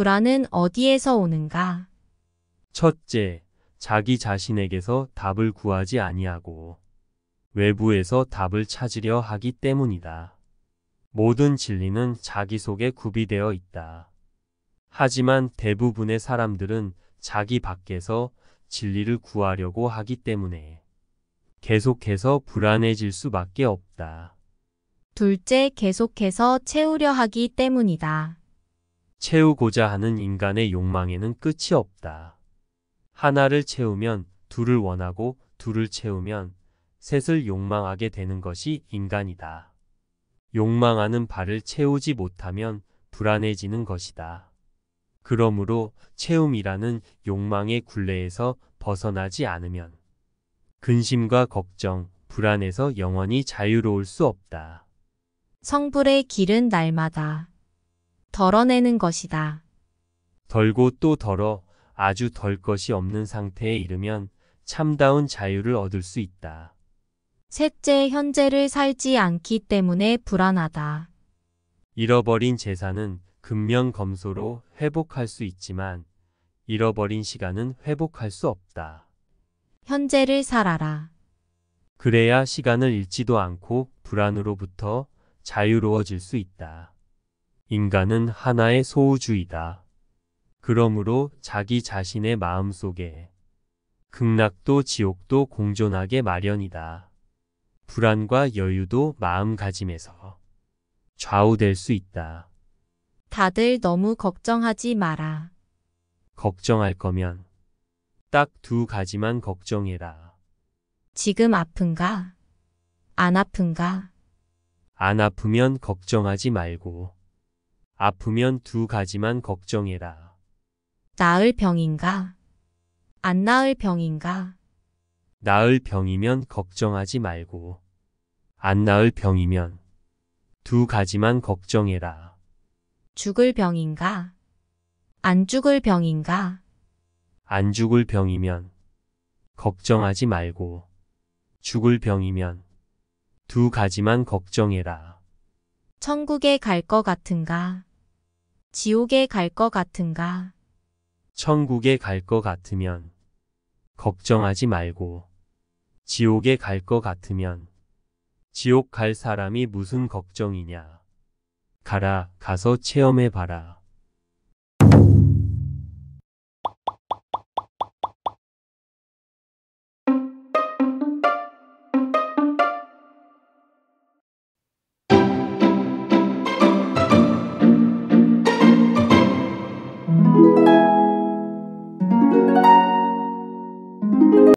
불안은 어디에서 오는가? 첫째, 자기 자신에게서 답을 구하지 아니하고 외부에서 답을 찾으려 하기 때문이다. 모든 진리는 자기 속에 구비되어 있다. 하지만 대부분의 사람들은 자기 밖에서 진리를 구하려고 하기 때문에 계속해서 불안해질 수밖에 없다. 둘째, 계속해서 채우려 하기 때문이다. 채우고자 하는 인간의 욕망에는 끝이 없다. 하나를 채우면 둘을 원하고 둘을 채우면 셋을 욕망하게 되는 것이 인간이다. 욕망하는 발을 채우지 못하면 불안해지는 것이다. 그러므로 채움이라는 욕망의 굴레에서 벗어나지 않으면 근심과 걱정, 불안에서 영원히 자유로울 수 없다. 성불의 길은 날마다 덜어내는 것이다. 덜고 또 덜어 아주 덜 것이 없는 상태에 이르면 참다운 자유를 얻을 수 있다. 셋째, 현재를 살지 않기 때문에 불안하다. 잃어버린 재산은 금명 검소로 회복할 수 있지만 잃어버린 시간은 회복할 수 없다. 현재를 살아라. 그래야 시간을 잃지도 않고 불안으로부터 자유로워질 수 있다. 인간은 하나의 소우주이다. 그러므로 자기 자신의 마음 속에 극락도 지옥도 공존하게 마련이다. 불안과 여유도 마음가짐에서 좌우될 수 있다. 다들 너무 걱정하지 마라. 걱정할 거면 딱 두 가지만 걱정해라. 지금 아픈가? 안 아픈가? 안 아프면 걱정하지 말고 아프면 두 가지만 걱정해라. 나을 병인가? 안 나을 병인가? 나을 병이면 걱정하지 말고 안 나을 병이면 두 가지만 걱정해라. 죽을 병인가? 안 죽을 병인가? 안 죽을 병이면 걱정하지 말고 죽을 병이면 두 가지만 걱정해라. 천국에 갈 것 같은가? 지옥에 갈 것 같은가? 천국에 갈 것 같으면 걱정하지 말고 지옥에 갈 것 같으면 지옥 갈 사람이 무슨 걱정이냐. 가라, 가서 체험해 봐라.